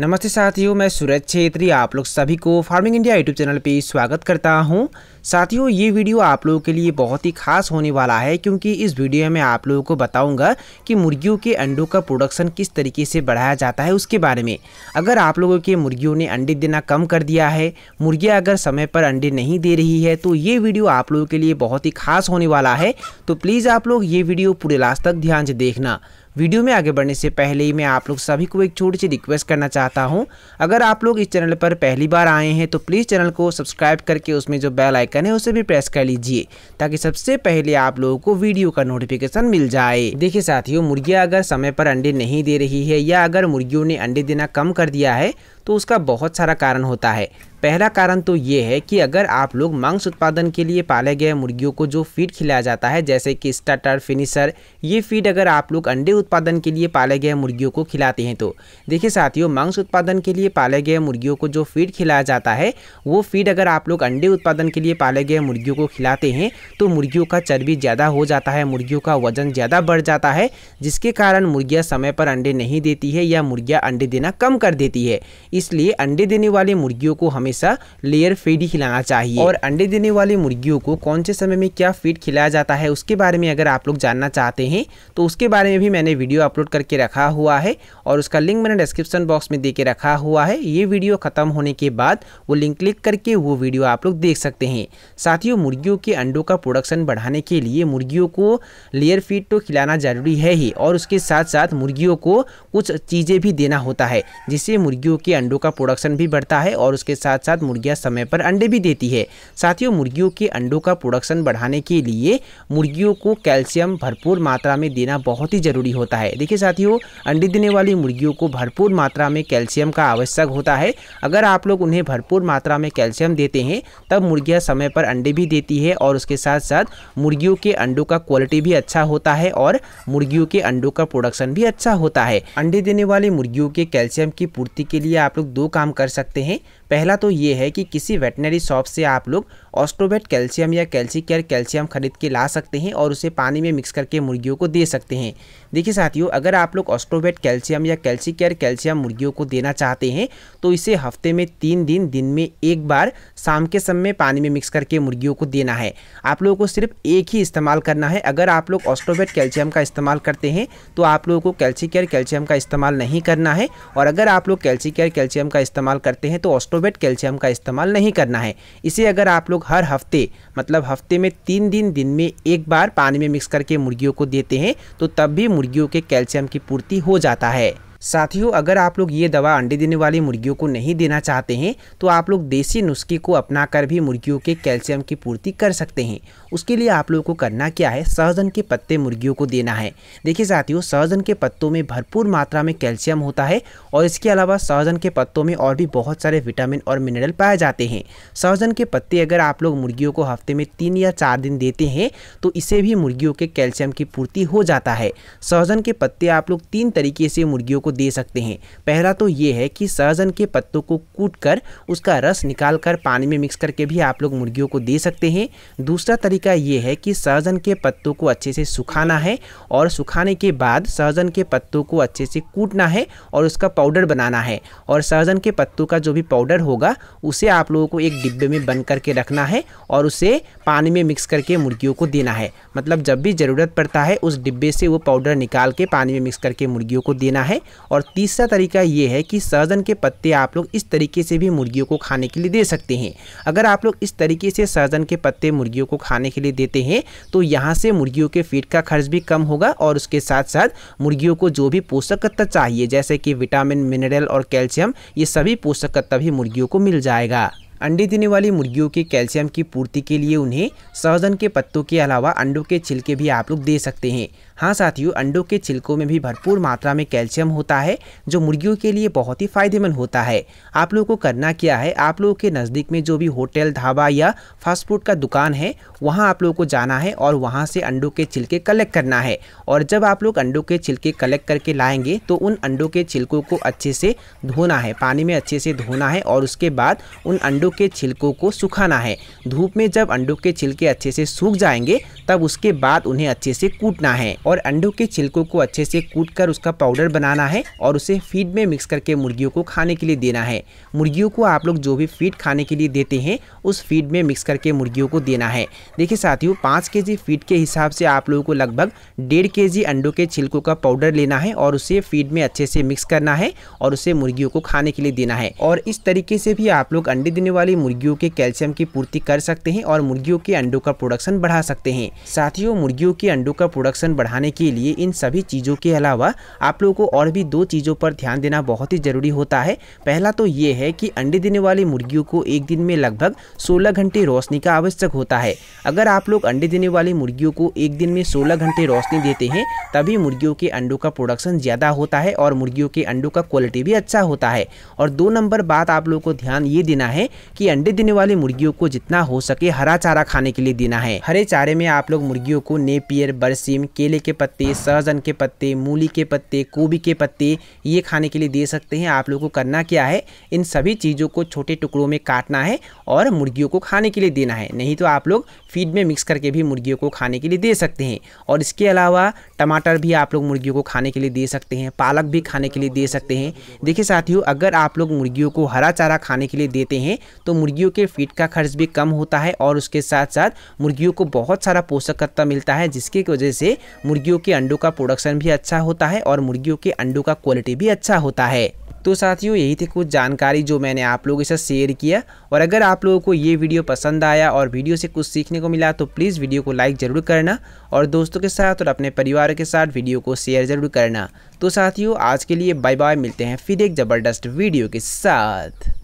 नमस्ते साथियों मैं सूरज छेत्री आप लोग सभी को फार्मिंग इंडिया यूट्यूब चैनल पे स्वागत करता हूँ साथियों ये वीडियो आप लोगों के लिए बहुत ही खास होने वाला है क्योंकि इस वीडियो में आप लोगों को बताऊंगा कि मुर्गियों के अंडों का प्रोडक्शन किस तरीके से बढ़ाया जाता है उसके बारे में अगर आप लोगों के मुर्गियों ने अंडे देना कम कर दिया है मुर्गियाँ अगर समय पर अंडे नहीं दे रही है तो ये वीडियो आप लोगों के लिए बहुत ही खास होने वाला है तो प्लीज़ आप लोग ये वीडियो पूरे लास्ट तक ध्यान से देखना वीडियो में आगे बढ़ने से पहले ही मैं आप लोग सभी को एक छोटी सी रिक्वेस्ट करना चाहता हूं अगर आप लोग इस चैनल पर पहली बार आए हैं तो प्लीज़ चैनल को सब्सक्राइब करके उसमें जो बेल आइकन आइकन है उसे भी प्रेस कर लीजिए ताकि सबसे पहले आप लोगों को वीडियो का नोटिफिकेशन मिल जाए देखिए साथियों मुर्गियाँ अगर समय पर अंडे नहीं दे रही है या अगर मुर्गियों ने अंडे देना कम कर दिया है तो उसका बहुत सारा कारण होता है पहला कारण तो ये है कि अगर आप लोग मांस उत्पादन के लिए पाले गए मुर्गियों को जो फीड खिलाया जाता है जैसे कि स्टार्टर फिनिशर ये फीड अगर आप लोग अंडे उत्पादन के लिए पाले गए मुर्गियों को खिलाते हैं तो देखिए साथियों मांस उत्पादन के लिए पाले गए मुर्गियों को जो फीड खिलाया जाता है वो फीड अगर आप लोग अंडे उत्पादन के लिए पाले गए मुर्गियों को खिलाते हैं तो मुर्गियों का चर्बी ज़्यादा हो जाता है मुर्गियों का वजन ज़्यादा बढ़ जाता है जिसके कारण मुर्गियाँ समय पर अंडे नहीं देती है या मुर्गियाँ अंडे देना कम कर देती है इसलिए अंडे देने वाले मुर्गियों को हमेशा लेयर फीड ही खिलाना चाहिए और अंडे देने वाले मुर्गियों को कौन से समय में क्या फीड खिलाया जाता है उसके बारे में अगर आप लोग जानना चाहते हैं तो उसके बारे में भी मैंने वीडियो अपलोड करके रखा हुआ है और उसका लिंक मैंने डिस्क्रिप्शन बॉक्स में दे के रखा हुआ है ये वीडियो ख़त्म होने के बाद वो लिंक क्लिक करके वो वीडियो आप लोग देख सकते हैं साथियों मुर्गियों के अंडों का प्रोडक्शन बढ़ाने के लिए मुर्गियों को लेयर फीड तो खिलाना ज़रूरी है ही और उसके साथ साथ मुर्गियों को कुछ चीज़ें भी देना होता है जिससे मुर्गियों के अंडों का प्रोडक्शन भी बढ़ता है और उसके साथ साथ मुर्गियाँ समय पर अंडे भी देती है साथियों मुर्गियों के अंडों का प्रोडक्शन बढ़ाने के लिए मुर्गियों को कैल्शियम भरपूर मात्रा में देना बहुत ही ज़रूरी होता है देखिए साथियों अंडे देने वाली मुर्गियों को भरपूर मात्रा में कैल्शियम का आवश्यक होता है अगर आप लोग उन्हें भरपूर मात्रा में कैल्शियम देते हैं तब मुर्गियाँ समय पर अंडे भी देती है और उसके साथ साथ मुर्गियों के अंडों का क्वालिटी भी अच्छा होता है और मुर्गियों के अंडों का प्रोडक्शन भी अच्छा होता है अंडे देने वाली मुर्गियों के कैल्शियम की पूर्ति के लिए आप आप लोग दो काम कर सकते हैं पहला तो ये है कि किसी वेटनरी शॉप से आप लोग ऑस्ट्रोबेट कैल्शियम या कैल्सी केयर कैल्शियम खरीद के ला सकते हैं और उसे पानी में मिक्स करके मुर्गियों को दे सकते हैं देखिए साथियों अगर आप लोग ऑस्ट्रोबेट कैल्शियम या कैल्सी केयर कैल्शियम मुर्गियों को देना चाहते हैं तो इसे हफ्ते में तीन दिन दिन में एक बार शाम के समय पानी में मिक्स करके मुर्गियों को देना है आप लोगों को सिर्फ एक ही इस्तेमाल करना है अगर आप लोग ऑस्ट्रोबेट कैल्शियम का इस्तेमाल करते हैं तो आप लोगों को कैल्सिक केयर कैल्शियम का इस्तेमाल नहीं करना है और अगर आप लोग कैल्सी केयर कैल्शियम का इस्तेमाल करते हैं तो ऑस्ट्रोबेट सोलबेट कैल्शियम का इस्तेमाल नहीं करना है इसे अगर आप लोग हर हफ्ते मतलब हफ्ते में तीन दिन दिन में एक बार पानी में मिक्स करके मुर्गियों को देते हैं तो तब भी मुर्गियों के कैल्शियम की पूर्ति हो जाता है साथियों अगर आप लोग ये दवा अंडे देने वाली मुर्गियों को नहीं देना चाहते हैं तो आप लोग देसी नुस्खे को अपना कर भी मुर्गियों के कैल्शियम की पूर्ति कर सकते हैं उसके लिए आप लोगों को करना क्या है सहजन के पत्ते मुर्गियों को देना है देखिए साथियों सहजन के पत्तों में भरपूर मात्रा में कैल्शियम होता है और इसके अलावा सहजन के पत्तों में और भी बहुत सारे विटामिन और मिनरल पाए जाते हैं सहजन के पत्ते अगर आप लोग मुर्गियों को हफ्ते में तीन या चार दिन देते हैं तो इसे भी मुर्गियों के कैल्शियम की पूर्ति हो जाता है सहजन के पत्ते आप लोग तीन तरीके से मुर्गियों को दे सकते हैं पहला तो ये है कि सहजन के पत्तों को कूट कर उसका रस निकाल कर पानी में मिक्स करके भी आप लोग मुर्गियों को दे सकते हैं दूसरा तरीका ये है कि सहजन के पत्तों को अच्छे से सुखाना है और सुखाने के बाद सहजन के पत्तों को अच्छे से कूटना है और उसका पाउडर बनाना है और सहजन के पत्तों का जो भी पाउडर होगा उसे आप लोगों को एक डिब्बे में बंद करके रखना है और उसे पानी में मिक्स करके मुर्गियों को देना है मतलब जब भी ज़रूरत पड़ता है उस डिब्बे से वो पाउडर निकाल के पानी में मिक्स करके मुर्गियों को देना है और तीसरा तरीका ये है कि सहजन के पत्ते आप लोग इस तरीके से भी मुर्गियों को खाने के लिए दे सकते हैं अगर आप लोग इस तरीके से सहजन के पत्ते मुर्गियों को खाने के लिए देते हैं तो यहाँ से मुर्गियों के फीड का खर्च भी कम होगा और उसके साथ साथ मुर्गियों को जो भी पोषक तत्व चाहिए जैसे कि विटामिन मिनरल और कैल्शियम ये सभी पोषक तत्व ही मुर्गियों को मिल जाएगा अंडे देने वाली मुर्गियों के कैल्शियम की पूर्ति के लिए उन्हें सहजन के पत्तों के अलावा अंडों के छिलके भी आप लोग दे सकते हैं हाँ साथियों अंडों के छिलकों में भी भरपूर मात्रा में कैल्शियम होता है जो मुर्गियों के लिए बहुत ही फायदेमंद होता है आप लोगों को करना क्या है आप लोगों के नज़दीक में जो भी होटल ढाबा या फास्ट फूड का दुकान है वहाँ आप लोगों को जाना है और वहाँ से अंडों के छिलके कलेक्ट करना है और जब आप लोग अंडों के छिलके कलेक्ट करके लाएंगे तो उन अंडों के छिलकों को अच्छे से धोना है पानी में अच्छे से धोना है और उसके बाद उन अंडों के छिलकों को सुखाना है धूप में जब अंडों के छिलके अच्छे से सूख जाएंगे तब उसके बाद उन्हें अच्छे से कूटना है और अंडों के छिलकों को अच्छे से कूट कर उसका पाउडर बनाना है और उसे फीड में मिक्स करके मुर्गियों को खाने के लिए देना है मुर्गियों को आप लोग जो भी फीड खाने के लिए देते हैं उस फीड में मिक्स करके मुर्गियों को देना है देखिए साथियों पाँच के जी फीड के हिसाब से आप लोगों को लगभग डेढ़ के जी अंडों के छिलकों का पाउडर लेना है और उसे फीड में अच्छे से मिक्स करना है और उसे मुर्गियों को खाने के लिए देना है और इस तरीके से भी आप लोग अंडे देने वाली मुर्गियों के कैल्शियम की पूर्ति कर सकते हैं और मुर्गियों के अंडों का प्रोडक्शन बढ़ा सकते हैं साथियों मुर्गियों के अंडों का प्रोडक्शन बढ़ा बढ़ाने के लिए इन सभी चीज़ों के अलावा आप लोगों को और भी दो चीज़ों पर ध्यान देना बहुत ही ज़रूरी होता है पहला तो ये है कि अंडे देने वाली मुर्गियों को एक दिन में लगभग 16 घंटे रोशनी का आवश्यक होता है अगर आप लोग अंडे देने वाली मुर्गियों को एक दिन में सोलह घंटे रोशनी देते हैं तभी मुर्गियों के अंडों का प्रोडक्शन ज़्यादा होता है और मुर्गियों के अंडों का क्वालिटी भी अच्छा होता है और दो नंबर बात आप लोग को ध्यान ये देना है कि अंडे देने वाली मुर्गियों को जितना हो सके हरा चारा खाने के लिए देना है हरे चारे में आप लोग मुर्गियों को नेपियर बरसीम केले के पत्ते सहजन के पत्ते मूली के पत्ते कोबी के पत्ते ये खाने के लिए दे सकते हैं आप लोगों को करना क्या है इन सभी चीज़ों को छोटे टुकड़ों में काटना है और मुर्गियों को खाने के लिए देना है नहीं तो आप लोग फीड में मिक्स करके भी मुर्गियों को खाने के लिए दे सकते हैं और इसके अलावा टमाटर भी आप लोग मुर्गियों को खाने के लिए दे सकते हैं पालक भी खाने के लिए दे सकते हैं देखिए साथियों अगर आप लोग मुर्गियों को हरा चारा खाने के लिए देते हैं तो मुर्गियों के फीड का खर्च भी कम होता है और उसके साथ साथ मुर्गियों को बहुत सारा पोषक तत्व मिलता है जिसकी वजह से मुर्गियों के अंडों का प्रोडक्शन भी अच्छा होता है और मुर्गियों के अंडों का क्वालिटी भी अच्छा होता है तो साथियों यही थी कुछ जानकारी जो मैंने आप लोगों के साथ शेयर किया और अगर आप लोगों को ये वीडियो पसंद आया और वीडियो से कुछ सीखने को मिला तो प्लीज़ वीडियो को लाइक ज़रूर करना और दोस्तों के साथ और अपने परिवार के साथ वीडियो को शेयर ज़रूर करना तो साथियों आज के लिए बाय बाय मिलते हैं फिर एक ज़बरदस्त वीडियो के साथ